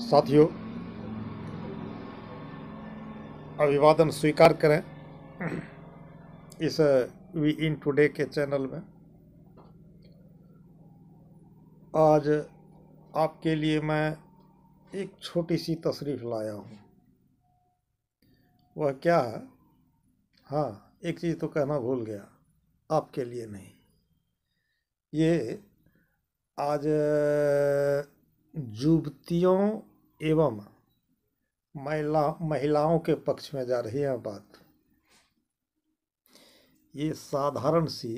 साथियों अभिवादन स्वीकार करें इस वी इन टुडे के चैनल में आज आपके लिए मैं एक छोटी सी तशरीफ लाया हूँ वह क्या है हाँ एक चीज़ तो कहना भूल गया आपके लिए नहीं ये आज युवतियों एवं महिला महिलाओं के पक्ष में जा रही है बात ये साधारण सी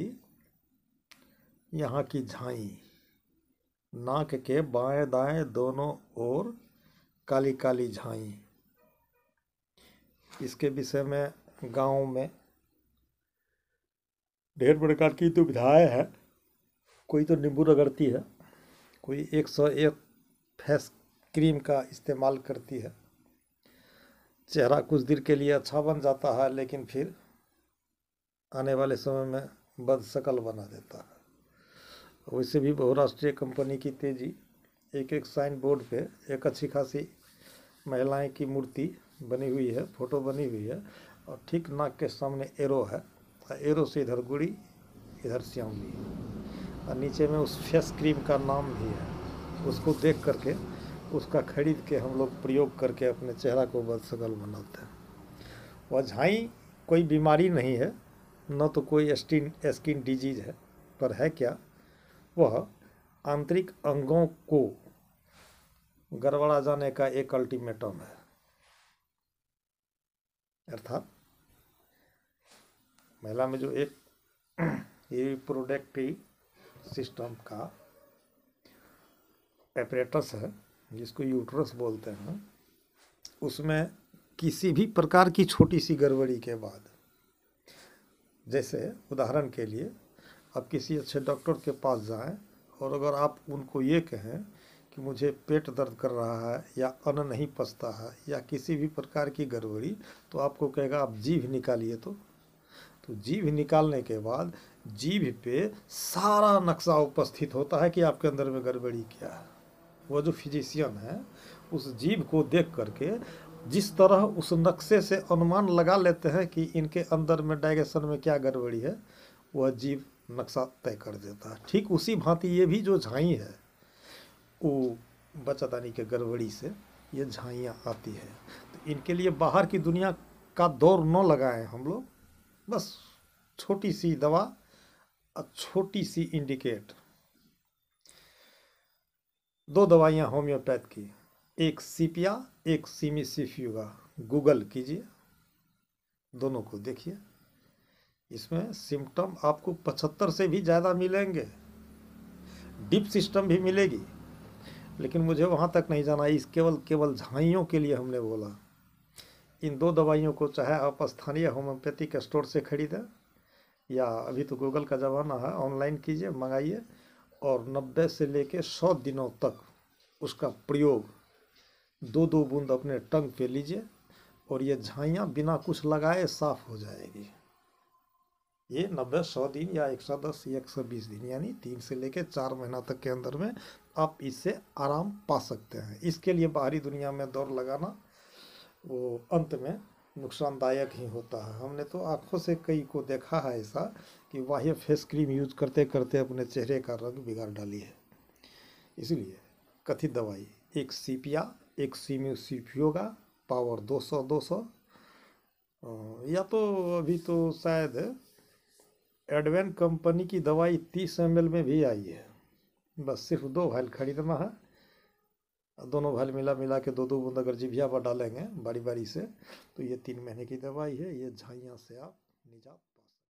यहाँ की झाई नाक के बाएं दाएं दोनों ओर काली काली झाई इसके विषय में गांव में ढेर प्रकार की दुविधाएँ तो हैं कोई तो नींबू रगड़ती है कोई एक सौ एक फेस क्रीम का इस्तेमाल करती है चेहरा कुछ देर के लिए अच्छा बन जाता है लेकिन फिर आने वाले समय में बदशकल बना देता है वैसे भी बहुराष्ट्रीय कंपनी की तेज़ी एक एक साइन बोर्ड पे एक अच्छी खासी महिलाएं की मूर्ति बनी हुई है फोटो बनी हुई है और ठीक नाक के सामने एरो है एरो से इधर गुड़ी इधर श्यामी और नीचे में उस फेस क्रीम का नाम भी है उसको देख करके उसका खरीद के हम लोग प्रयोग करके अपने चेहरा को बदशगल बनाते हैं झाई कोई बीमारी नहीं है न तो कोई स्किन स्किन डिजीज है पर है क्या वह आंतरिक अंगों को गड़बड़ा जाने का एक अल्टीमेटम है अर्थात महिला में जो एक ये प्रोडक्टिव सिस्टम का एपरेटस है जिसको यूट्रस बोलते हैं उसमें किसी भी प्रकार की छोटी सी गड़बड़ी के बाद जैसे उदाहरण के लिए आप किसी अच्छे डॉक्टर के पास जाएं और अगर आप उनको ये कहें कि मुझे पेट दर्द कर रहा है या अन्न नहीं पसता है या किसी भी प्रकार की गड़बड़ी तो आपको कहेगा आप जीभ निकालिए तो तो जीभ निकालने के बाद जीभ पे सारा नक्शा उपस्थित होता है कि आपके अंदर में गड़बड़ी क्या है वह जो फिजिशियन है उस जीव को देख करके जिस तरह उस नक्शे से अनुमान लगा लेते हैं कि इनके अंदर में डाइजेशन में क्या गड़बड़ी है वह जीव नक्शा तय कर देता है ठीक उसी भांति ये भी जो झाई है वो बच्चादानी के गड़बड़ी से ये झाइयाँ आती है तो इनके लिए बाहर की दुनिया का दौर न लगाएं हम लोग बस छोटी सी दवा और छोटी सी इंडिकेट दो दवाइयाँ होम्योपैथ की एक सीपिया एक सीमी सीफ्यूगा गूगल कीजिए दोनों को देखिए इसमें सिम्टम आपको पचहत्तर से भी ज़्यादा मिलेंगे डिप सिस्टम भी मिलेगी लेकिन मुझे वहाँ तक नहीं जाना इस केवल केवल झाइयों के लिए हमने बोला इन दो दवाइयों को चाहे आप स्थानीय होम्योपैथिक स्टोर से खरीदें या अभी तो गूगल का ज़माना है ऑनलाइन कीजिए मंगाइए और 90 से लेकर 100 दिनों तक उसका प्रयोग दो दो बूंद अपने टंग पे लीजिए और ये झाइयाँ बिना कुछ लगाए साफ हो जाएगी ये नब्बे सौ दिन या एक सौ दस या एक सौ बीस दिन यानी तीन से लेकर चार महीना तक के अंदर में आप इससे आराम पा सकते हैं इसके लिए बाहरी दुनिया में दौड़ लगाना वो अंत में नुकसानदायक ही होता है हमने तो आँखों से कई को देखा है ऐसा कि बाह्य फेस क्रीम यूज करते करते अपने चेहरे का रंग बिगाड़ डाली है इसलिए कथित दवाई एक सीपिया एक सीमी सीपियोगा पावर 200 200 या तो अभी तो शायद एडवेन कंपनी की दवाई 30 एम में भी आई है बस सिर्फ दो भाइल खरीदना है दोनों भल मिला मिला के दो दो बूंद अगर जिभिया पर डालेंगे बारी बारी से तो ये तीन महीने की दवाई है ये झाइया से आप निजात